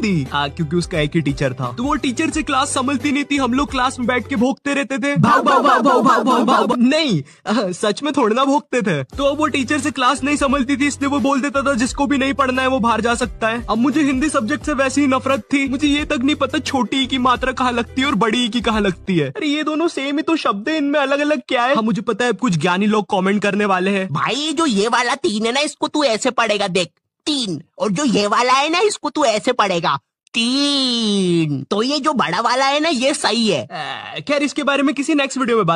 नहीं दी हाँ, क्योंकि उसका एक ही टीचर था तो वो टीचर से क्लास समझती नहीं थी हम लोग क्लास में बैठ के भोगते रहते थे भाव भाव भाव भाव भाव भाव भाव नहीं सच में थोड़ा ना भोगते थे तो अब वो टीचर से क्लास नहीं समझती थी इसलिए वो बोल देता था जिसको भी नहीं पढ़ना है वो बाहर जा सकता है अब मुझे हिंदी सब्जेक्ट से वैसे ही नफरत थी मुझे ये तक नहीं पता छोटी की मात्रा कहाँ लगती है और बड़ी की कहाँ लगती है अरे ये दोनों सेम ही तो शब्द है इनमें अलग अलग क्या है हाँ मुझे पता है कुछ ज्ञानी लोग कॉमेंट करने वाले हैं भाई जो ये वाला तीन है ना इसको तू ऐसे पढ़ेगा देख तीन और जो ये वाला है ना इसको तू तो ऐसे पढ़ेगा तीन तो ये जो बड़ा वाला है ना ये सही है खैर इसके बारे में किसी नेक्स्ट वीडियो में बात